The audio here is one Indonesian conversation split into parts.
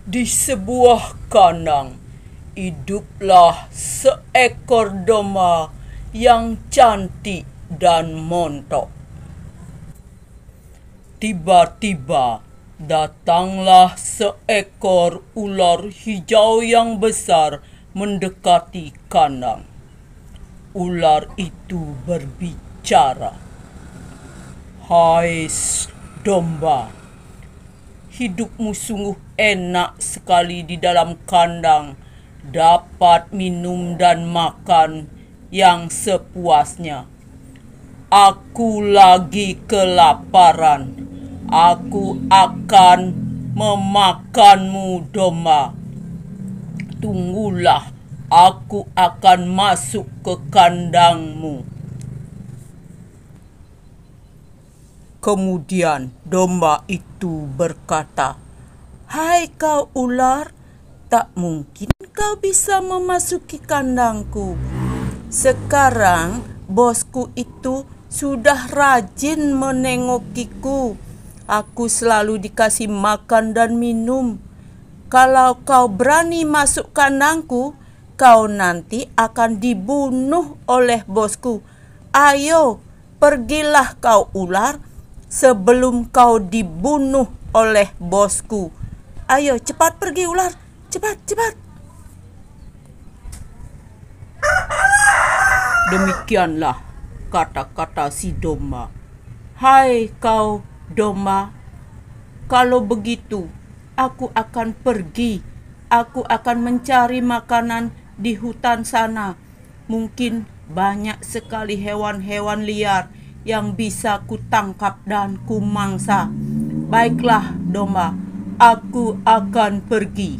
Di sebuah kandang hiduplah seekor domba yang cantik dan montok. Tiba-tiba datanglah seekor ular hijau yang besar mendekati kandang. Ular itu berbicara. Hai domba, hidupmu sungguh enak sekali di dalam kandang, dapat minum dan makan yang sepuasnya. Aku lagi kelaparan. Aku akan memakanmu domba. Tunggulah, aku akan masuk ke kandangmu. Kemudian domba itu berkata, Hai kau ular, tak mungkin kau bisa memasuki kandangku. Sekarang bosku itu sudah rajin menengokiku. Aku selalu dikasih makan dan minum. Kalau kau berani masuk kandangku, kau nanti akan dibunuh oleh bosku. Ayo, pergilah kau ular sebelum kau dibunuh oleh bosku. Ayo, cepat pergi ular. Cepat, cepat. Demikianlah kata-kata si domba. Hai kau domba, kalau begitu aku akan pergi. Aku akan mencari makanan di hutan sana. Mungkin banyak sekali hewan-hewan liar yang bisa kutangkap dan kumangsa. Baiklah, domba aku akan pergi.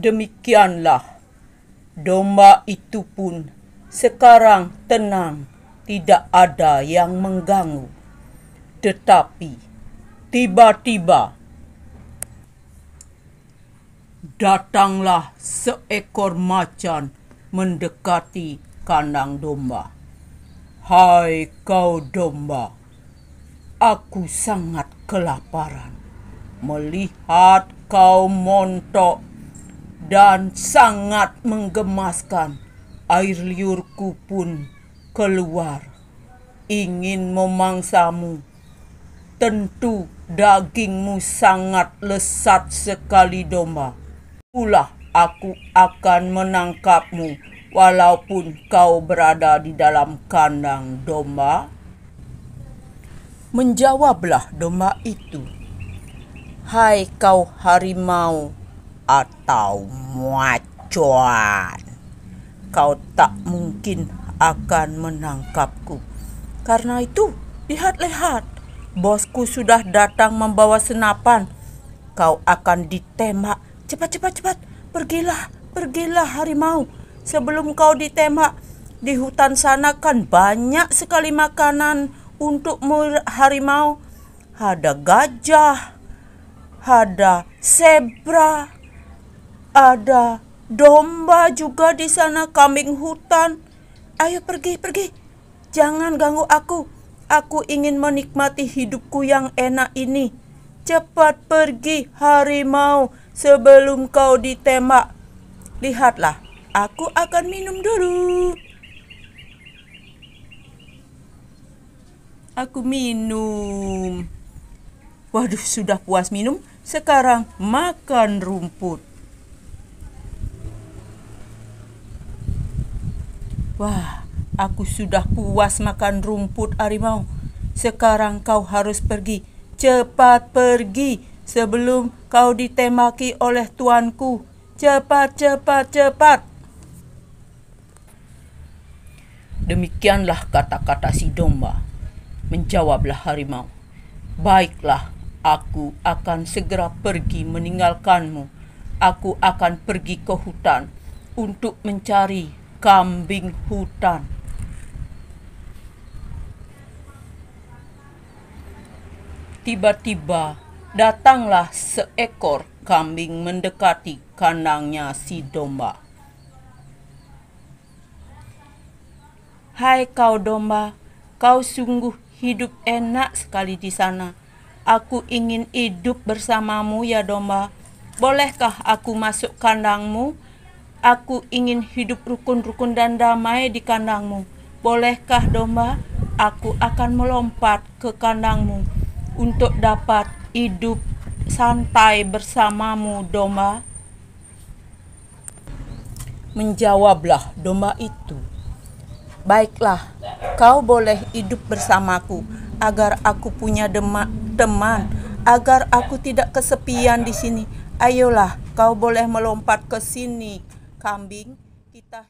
Demikianlah, domba itu pun sekarang tenang, tidak ada yang mengganggu. Tetapi tiba-tiba datanglah seekor macan mendekati kandang domba. Hai kau domba! Aku sangat kelaparan melihat kau montok dan sangat menggemaskan. Air liurku pun keluar. Ingin memangsamu. Tentu dagingmu sangat lesat sekali domba. Pula aku akan menangkapmu walaupun kau berada di dalam kandang domba Menjawablah doma itu, Hai kau harimau atau muacuan, kau tak mungkin akan menangkapku. Karena itu, lihat-lihat, bosku sudah datang membawa senapan. Kau akan ditembak. Cepat, cepat, cepat. Pergilah, pergilah harimau. Sebelum kau ditembak, di hutan sana kan banyak sekali makanan untuk harimau ada gajah, ada zebra, ada domba juga di sana, kambing hutan. Ayo pergi, pergi. Jangan ganggu aku. Aku ingin menikmati hidupku yang enak ini. Cepat pergi, harimau, sebelum kau ditembak. Lihatlah, aku akan minum dulu. Aku minum. Waduh, sudah puas minum. Sekarang makan rumput. Wah, aku sudah puas makan rumput harimau. Sekarang kau harus pergi. Cepat pergi sebelum kau ditemaki oleh tuanku. Cepat, cepat, cepat. Demikianlah kata-kata si domba. Menjawablah harimau, "Baiklah, aku akan segera pergi meninggalkanmu. Aku akan pergi ke hutan untuk mencari kambing hutan." Tiba-tiba datanglah seekor kambing mendekati kandangnya si domba. Hai kau domba, kau sungguh hidup enak sekali di sana. Aku ingin hidup bersamamu ya domba. Bolehkah aku masuk kandangmu? Aku ingin hidup rukun-rukun dan damai di kandangmu. Bolehkah domba? Aku akan melompat ke kandangmu untuk dapat hidup santai bersamamu domba. Menjawablah domba itu, Baiklah, kau boleh hidup bersamaku agar aku punya teman, agar aku tidak kesepian di sini. Ayolah, kau boleh melompat ke sini, kambing. Kita